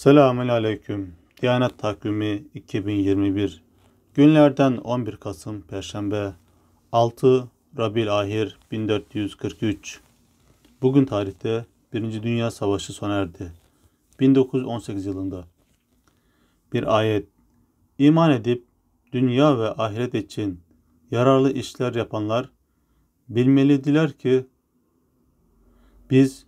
Selamun Aleyküm. Diyanet Takvimi 2021 Günlerden 11 Kasım Perşembe 6 Rabil Ahir 1443 Bugün tarihte 1. Dünya Savaşı sona erdi. 1918 yılında Bir ayet İman edip dünya ve ahiret için yararlı işler yapanlar bilmelidiler ki biz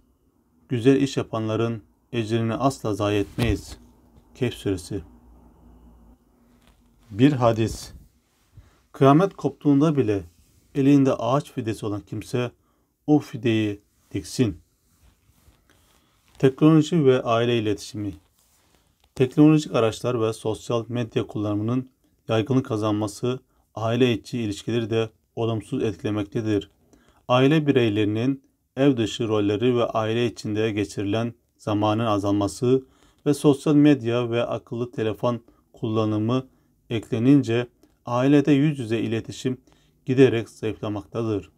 güzel iş yapanların ecrini asla zayi etmeyiz. Kehf suresi. Bir hadis. Kıyamet koptuğunda bile elinde ağaç fidesi olan kimse o fideyi diksin. Teknoloji ve aile iletişimi. Teknolojik araçlar ve sosyal medya kullanımının yaygınlık kazanması aile içi ilişkileri de olumsuz etkilemektedir. Aile bireylerinin ev dışı rolleri ve aile içinde geçirilen zamanın azalması ve sosyal medya ve akıllı telefon kullanımı eklenince ailede yüz yüze iletişim giderek zayıflamaktadır.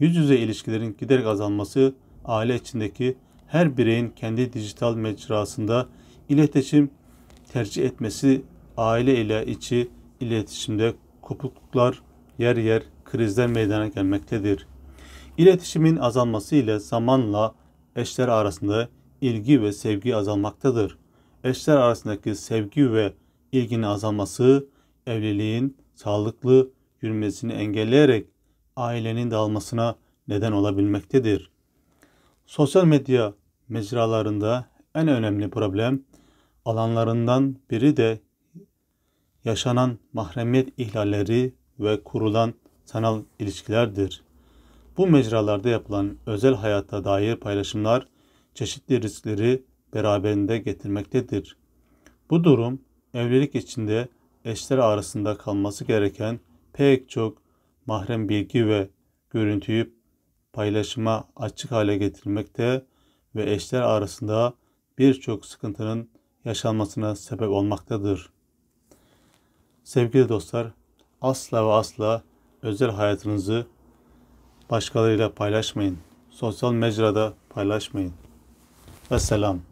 Yüz yüze ilişkilerin giderek azalması aile içindeki her bireyin kendi dijital mecrasında iletişim tercih etmesi aile ile içi iletişimde kopukluklar yer yer krizler meydana gelmektedir. İletişimin azalması ile zamanla eşler arasında ilgi ve sevgi azalmaktadır. Eşler arasındaki sevgi ve ilginin azalması evliliğin sağlıklı yürümesini engelleyerek ailenin dağılmasına neden olabilmektedir. Sosyal medya mecralarında en önemli problem alanlarından biri de yaşanan mahremiyet ihlalleri ve kurulan sanal ilişkilerdir. Bu mecralarda yapılan özel hayata dair paylaşımlar çeşitli riskleri beraberinde getirmektedir. Bu durum evlilik içinde eşler arasında kalması gereken pek çok mahrem bilgi ve görüntüyü paylaşıma açık hale getirmekte ve eşler arasında birçok sıkıntının yaşanmasına sebep olmaktadır. Sevgili dostlar, asla ve asla özel hayatınızı başkalarıyla paylaşmayın. Sosyal mecrada paylaşmayın. والسلام